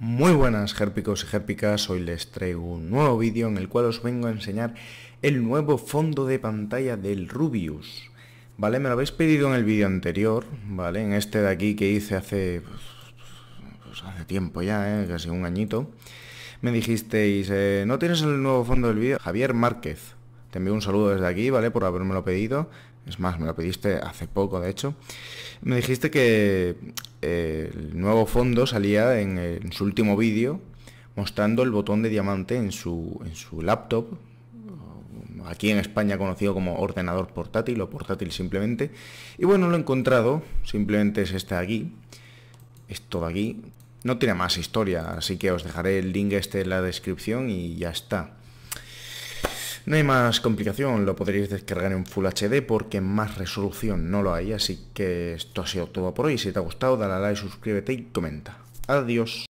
Muy buenas gérpicos y gérpicas. hoy les traigo un nuevo vídeo en el cual os vengo a enseñar el nuevo fondo de pantalla del Rubius. Vale, me lo habéis pedido en el vídeo anterior, ¿vale? En este de aquí que hice hace... Pues, hace tiempo ya, ¿eh? casi un añito. Me dijisteis, eh, ¿no tienes el nuevo fondo del vídeo? Javier Márquez, te envío un saludo desde aquí, ¿vale? Por haberme lo pedido. Es más, me lo pediste hace poco, de hecho. Me dijiste que eh, el nuevo fondo salía en, su último vídeo mostrando el botón de diamante en su, en su laptop, aquí en España conocido como ordenador portátil o portátil simplemente. Y bueno, lo he encontrado, simplemente es este de aquí, esto de aquí. No tiene más historia, así que os dejaré el link este en la descripción y ya está. No hay más complicación, lo podréis descargar en Full HD porque más resolución no lo hay, así que esto ha sido todo por hoy. Si te ha gustado, dale a like, suscríbete y comenta. Adiós.